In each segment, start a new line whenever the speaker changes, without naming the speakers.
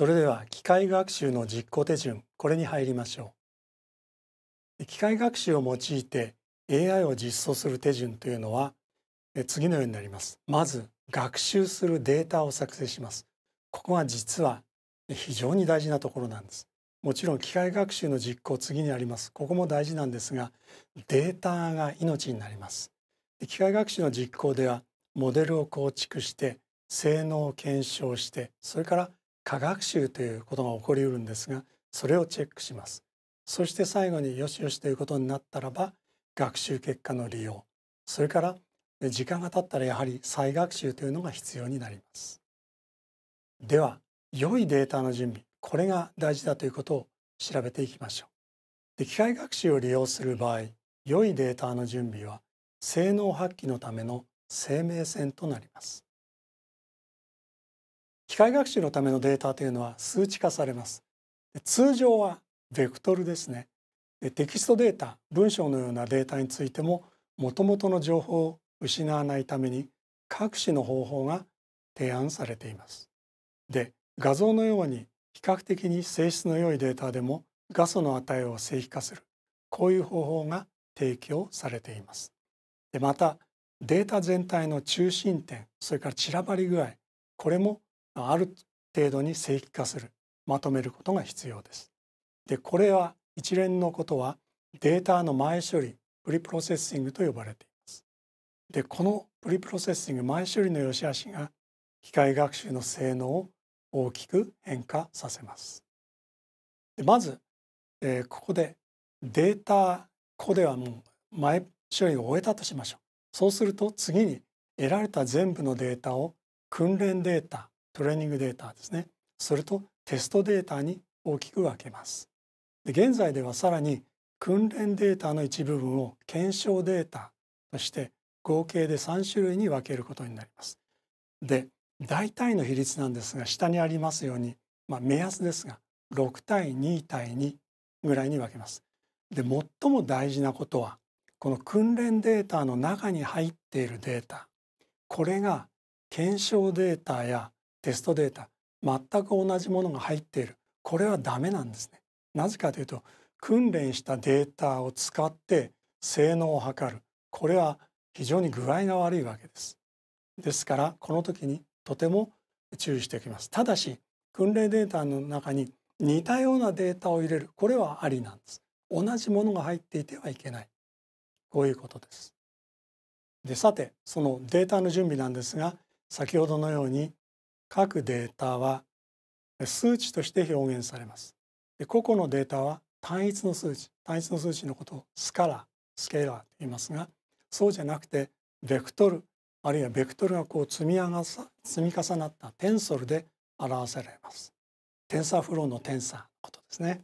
それでは機械学習の実行手順これに入りましょう機械学習を用いて AI を実装する手順というのは次のようになりますまず学習するデータを作成しますここは実は非常に大事なところなんですもちろん機械学習の実行次にありますここも大事なんですがデータが命になります機械学習の実行ではモデルを構築して性能を検証してそれから過学習ということが起こりうるんですがそれをチェックしますそして最後によしよしということになったらば学習結果の利用それから時間が経ったらやはり再学習というのが必要になりますでは良いデータの準備これが大事だということを調べていきましょうで機械学習を利用する場合良いデータの準備は性能発揮のための生命線となります機械学習のためのデータというのは数値化されます通常はベクトルですねでテキストデータ文章のようなデータについてももともとの情報を失わないために各種の方法が提案されていますで画像のように比較的に性質の良いデータでも画素の値を正規化するこういう方法が提供されていますでまたデータ全体の中心点それから散らばり具合これもある程度に正規化するまとめることが必要です。でこれは一連のことはデータの前処理プリプロセッシングと呼ばれています。でこのプリプロセッシング前処理の良し悪しが機械学習の性能を大きく変化させます。でまず、えー、ここでデータここではもう前処理を終えたとしましょう。そうすると次に得られた全部のデータを訓練データトレーニングデータですねそれとテストデータに大きく分けますで現在ではさらに訓練データの一部分を検証データとして合計で3種類に分けることになりますで大体の比率なんですが下にありますように、まあ、目安ですが6対2対2ぐらいに分けますで最も大事なことはこの訓練データの中に入っているデータこれが検証データやテストデータ全く同じものが入っているこれはダメなんですね。なぜかというと訓練したデータを使って性能を測るこれは非常に具合が悪いわけです。ですからこの時にとても注意しておきます。ただし訓練データの中に似たようなデータを入れるこれはありなんです。同じものが入っていてはいけないこういうことです。でさてそのデータの準備なんですが先ほどのように各データは数値として表現されます。で個々のデータは単一の数値単一の数値のことをスカラスケーラーと言いますがそうじゃなくてベクトルあるいはベクトルがこう積み上がさ積み重なったテンソルで表されます。テンサーフローのテンサーのことですね。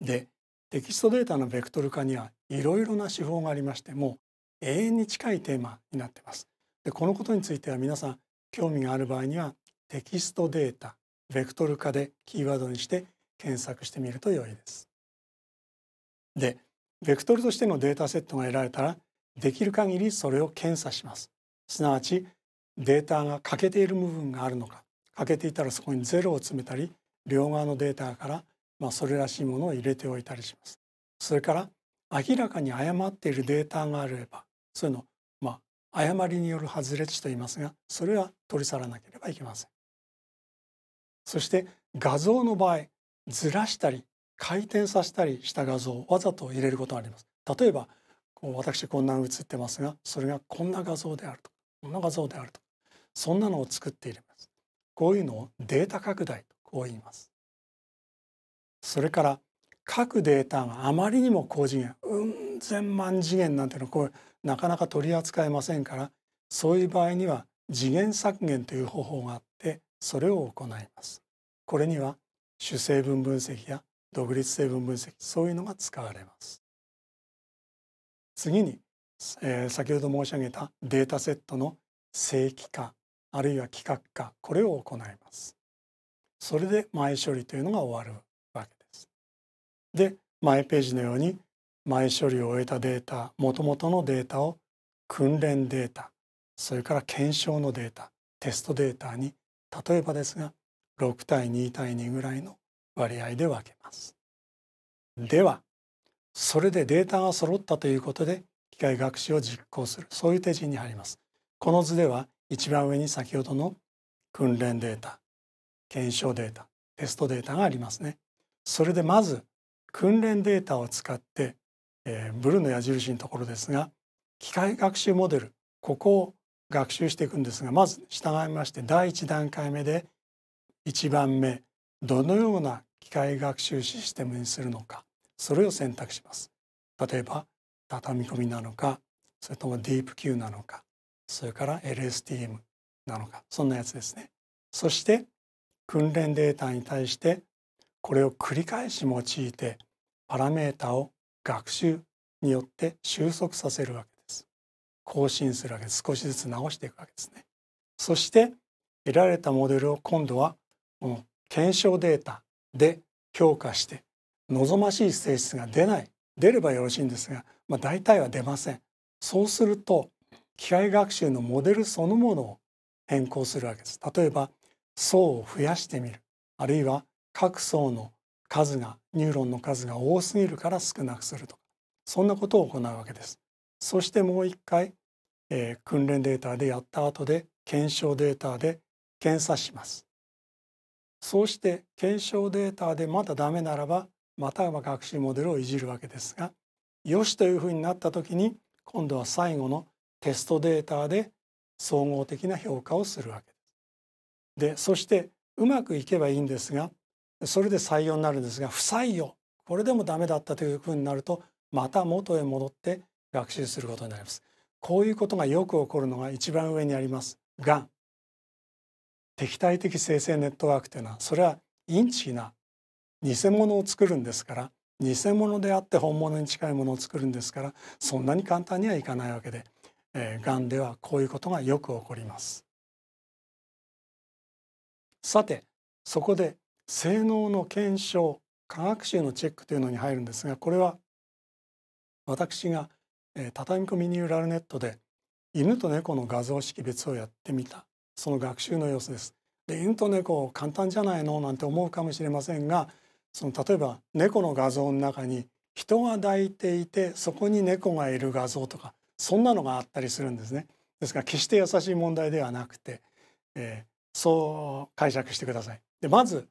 でテキストデータのベクトル化にはいろいろな手法がありましてもう永遠に近いテーマになってます。でこのことについては皆さん興味がある場合にはテキストデータベクトル化でキーワードにして検索してみると良いです。でベクトルとしてのデータセットが得られたらできる限りそれを検査します。すなわちデータが欠けている部分があるのか欠けていたらそこにゼロを詰めたり両側のデータからまあ、それらしいものを入れておいたりします。それから明らかに誤っているデータがあればそういうのを誤りによる外れ値といいますがそれは取り去らなければいけませんそして画像の場合ずらしたり回転させたりした画像をわざと入れることがあります例えばこう私こんなの写ってますがそれがこんな画像であるとこんな画像であるとそんなのを作って入れますこういうのをデータ拡大とこう言いますそれから各データがあまりにも高次元うん千万次元なんていうのはこれなかなか取り扱えませんからそういう場合には次元削減という方法があってそれを行います。これには主成分分析や独立成分分析そういうのが使われます。次に、えー、先ほど申し上げたデータセットの正規化あるいは規格化これを行います。それで前処理というのが終わるわけです。で前ページのように前処理を終えたデータもともとのデータを訓練データそれから検証のデータテストデータに例えばですが6対2対2ぐらいの割合で分けます。ではそれでデータが揃ったということで機械学習を実行するそういう手順に入ります。この図では一番上に先ほどの訓練データ検証データテストデータがありますね。それでまず訓練データを使ってえー、ブルーの矢印のところですが機械学習モデルここを学習していくんですがまず従いまして第1段階目で1番目どのような機械学習システムにするのかそれを選択します例えば畳み込みなのかそれともディープ Q なのかそれから LSTM なのかそんなやつですねそして訓練データに対してこれを繰り返し用いてパラメータを学習によって収束させるわけです更新するわけです少しずつ直していくわけですねそして得られたモデルを今度はこの検証データで強化して望ましい性質が出ない出ればよろしいんですが、まあ、大体は出ませんそうすると機械学習のモデルそのものを変更するわけです例えば層を増やしてみるあるいは各層の数がニューロンの数が多すぎるから少なくするとかそんなことを行うわけです。そしてもう一回、えー、訓練データでやった後で検証データで検査します。そうして検証データでまだダメならばまたは学習モデルをいじるわけですがよしというふうになった時に今度は最後のテストデータで総合的な評価をするわけです。でそしてうまくいけばいいんですがそれで採用になるんですが不採用これでもダメだったというふうになるとまた元へ戻って学習することになりますこういうことがよく起こるのが一番上にありますが敵対的生成ネットワークというのはそれはインチキな偽物を作るんですから偽物であって本物に近いものを作るんですからそんなに簡単にはいかないわけで、えー、がんではこういうことがよく起こりますさてそこで性能の検証科学習のチェックというのに入るんですがこれは私が、えー、畳込みニューラルネットで犬と猫の画像識別をやってみたその学習の様子です。で犬と猫簡単じゃないのなんて思うかもしれませんがその例えば猫の画像の中に人が抱いていてそこに猫がいる画像とかそんなのがあったりするんですね。ですから決して優しい問題ではなくて、えー、そう解釈してください。でまず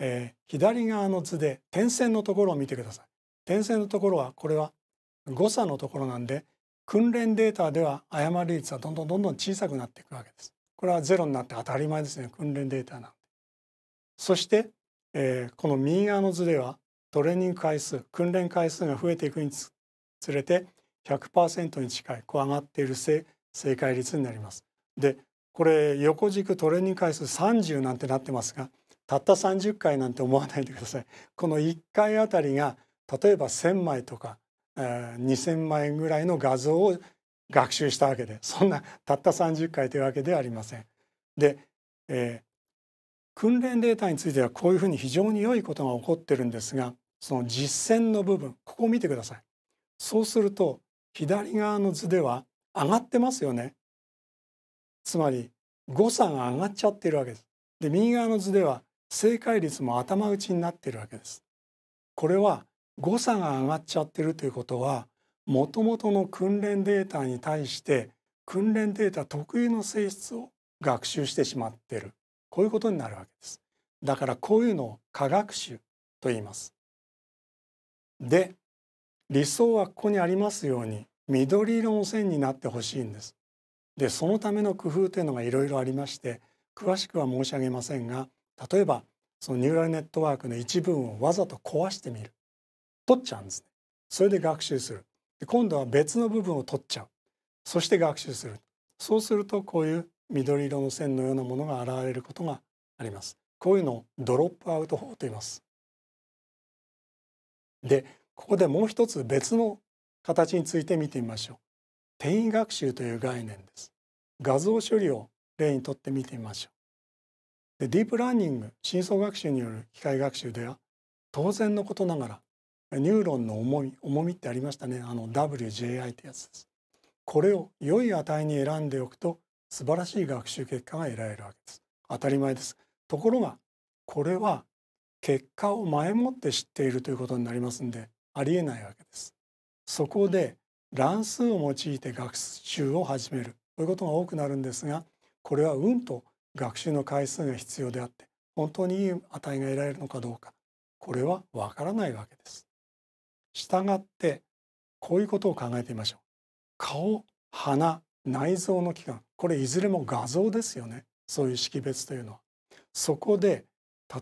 えー、左側の図で点線のところを見てください。点線のところはこれは誤差のところなんで訓練データでは誤り率はどんどんどんどん小さくなっていくわけです。これはゼロになって当たり前ですね訓練データなんで。そして、えー、この右側の図ではトレーニング回数訓練回数が増えていくにつれて100%に近いこう上がっている正正解率になります。でこれ横軸トレーニング回数30なんてなってますがたった30回なんて思わないでください。この1回あたりが例えば1,000枚とか、えー、2,000枚ぐらいの画像を学習したわけでそんなたった30回というわけではありません。で、えー、訓練データについてはこういうふうに非常に良いことが起こってるんですがその実践の部分ここを見てください。そうすると左側の図では上がってますよね。つまり誤差が上がっちゃってるわけです。で右側の図では正解率も頭打ちになっているわけです。これは誤差が上がっちゃってるということはもともとの訓練データに対して訓練データ特有の性質を学習してしまってるこういうことになるわけです。だからこういうのを科学習と言います。で理想はここにありますように緑色の線になってほしいんです。でそのための工夫というのがいろいろありまして詳しくは申し上げませんが例えばそのニューラルネットワークの一部分をわざと壊してみる取っちゃうんですねそれで学習するで今度は別の部分を取っちゃうそして学習するそうするとこういう緑色の線のようなものが現れることがありますこういうのをドロップアウト法と言いますでここでもう一つ別の形について見てみましょう転移学習という概念です画像処理を例にとって見てみましょうでディープラーニング深層学習による機械学習では当然のことながらニューロンの重み重みってありましたねあの WJI ってやつですこれを良い値に選んでおくと素晴らしい学習結果が得られるわけです当たり前ですところがこれは結果を前もって知っているということになりますんでありえないわけですそこで乱数を用いて学習を始めるということが多くなるんですがこれはうんと学習の回数が必要であって本当にいい値が得られるのかどうかこれはわからないわけです。したがってこういうことを考えてみましょう。顔、鼻、内臓の器官これいずれも画像ですよねそういう識別というのは。そこで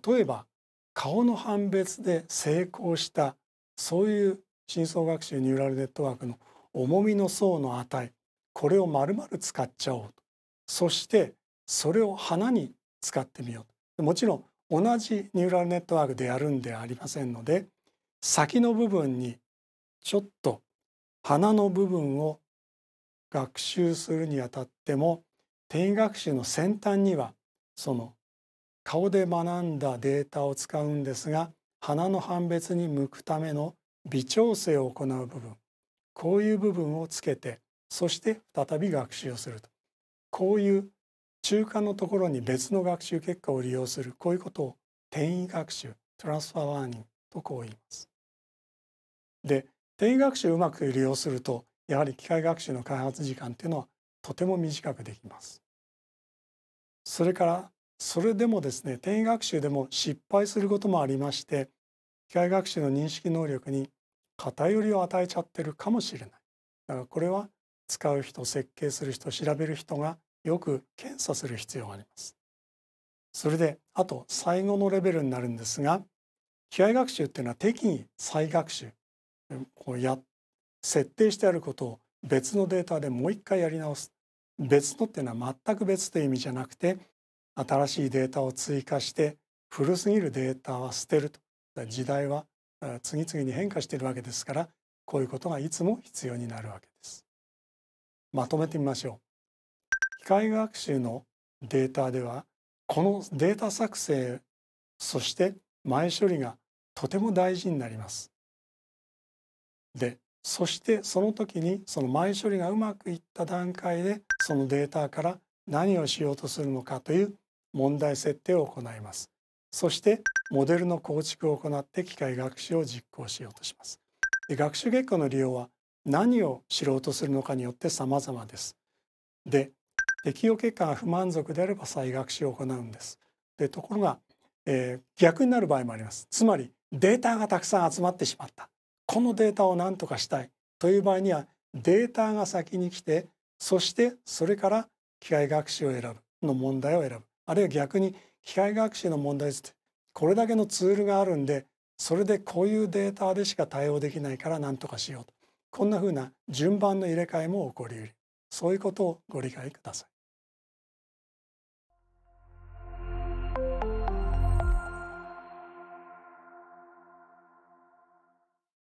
例えば顔の判別で成功したそういう深層学習ニューラルネットワークの重みの層の値これをまるまる使っちゃおうとそしてそれを花に使ってみようもちろん同じニューラルネットワークでやるんではありませんので先の部分にちょっと花の部分を学習するにあたっても転移学習の先端にはその顔で学んだデータを使うんですが花の判別に向くための微調整を行う部分こういう部分をつけてそして再び学習をするとこういう中間のところに別の学習結果を利用するこういうことを転移学習トランスファーラーニングとこう言います。で転移学習をうまく利用するとやはり機械学習の開発時間っていうのはとても短くできます。それからそれでもですね転移学習でも失敗することもありまして機械学習の認識能力に偏りを与えちゃってるかもしれない。だからこれは使う人設計する人調べる人がよく検査する必要があります。それであと最後のレベルになるんですが機械学習っていうのは適宜再学習や設定してあることを別のデータでもう一回やり直す別のっていうのは全く別という意味じゃなくて新しいデータを追加して古すぎるデータは捨てると時代は次々に変化しているわけですからこういうことがいつも必要になるわけですまとめてみましょう。械学習のデータではこのデータ作成そして前処理がとても大事になります。でそしてその時にその前処理がうまくいった段階でそのデータから何をしようとするのかという問題設定を行います。そしてモデルの構築を行って機械学習を実行しようとします。で学習結果の利用は何を知ろうとするのかによって様々です。で適用結果が不満足であれば再学習を行うんです。でところが、えー、逆になる場合もあります。つまりデータがたくさん集まってしまった。このデータを何とかしたいという場合にはデータが先に来てそしてそれから機械学習を選ぶの問題を選ぶあるいは逆に機械学習の問題についてこれだけのツールがあるんでそれでこういうデータでしか対応できないから何とかしようとこんなふうな順番の入れ替えも起こりうるそういうことをご理解ください。